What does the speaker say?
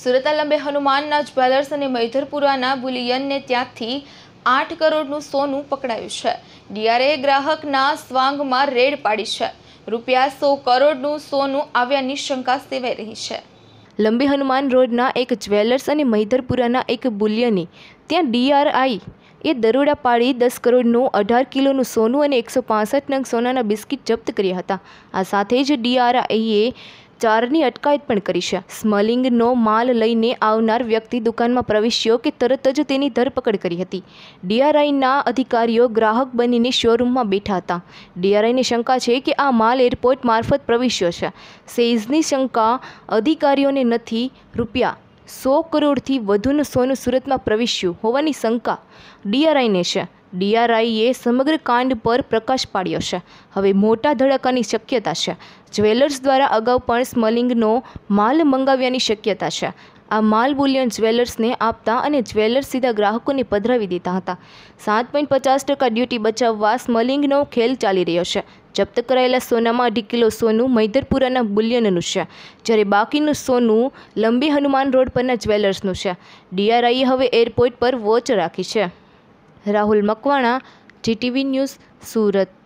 સુરતા લંબે હનુમાનના જ્વેલર્સ અને મૈધરપુરાના બુલિયનને ત્યાંથી આઠ કરોડનું સોનું પકડાયું છે ડીઆરએ ગ્રાહકના સ્વાંગમાં રેડ પાડી છે રૂપિયા સો કરોડનું સોનું આવ્યાની શંકા સેવાઈ રહી છે લંબી હનુમાન રોડના એક જ્વેલર્સ અને મૈધરપુરાના એક બુલિયને ત્યાં ડીઆરઆઈ એ દરોડા પાડી દસ કરોડનું અઢાર કિલોનું સોનું અને એકસો પાસઠ નંગ સોનાના બિસ્કિટ જપ્ત કર્યા હતા આ સાથે જ ડીઆરઆઈએ ચારની અટકાયત પણ કરી છે સ્મલિંગનો માલ લઈને આવનાર વ્યક્તિ દુકાનમાં પ્રવેશ્યો કે તરત જ તેની ધરપકડ કરી હતી ડીઆરઆઈના અધિકારીઓ ગ્રાહક બનીને શોરૂમમાં બેઠા હતા ડીઆરઆઈની શંકા છે કે આ માલ એરપોર્ટ મારફત પ્રવેશ્યો છે સેઝની શંકા અધિકારીઓને નથી રૂપિયા સો કરોડથી વધુનું સોનું સુરતમાં પ્રવેશ્યું હોવાની શંકા ડીઆરઆઈને છે ડીઆરઆઈએ સમગ્ર કાંડ પર પ્રકાશ પાડ્યો છે હવે મોટા ધડાકાની શક્યતા છે જ્વેલર્સ દ્વારા અગાઉ પણ સ્મલિંગનો માલ મંગાવ્યાની શક્યતા છે આ માલ બુલિયન જ્વેલર્સને આપતા અને જ્વેલર્સ સીધા ગ્રાહકોને પધરાવી દીધા હતા સાત પોઈન્ટ પચાસ ટકા ડ્યુટી બચાવવા સ્મલિંગનો ખેલ ચાલી રહ્યો છે જપ્ત કરાયેલા સોનામાં અઢી કિલો સોનું મૈદરપુરાના બુલિયનનું છે જ્યારે બાકીનું સોનું લંબી હનુમાન રોડ પરના જ્વેલર્સનું છે ડીઆરઆઈએ હવે એરપોર્ટ પર વોચ રાખી છે રાહુલ મકવાણા જીટીવી ન્યૂઝ સુરત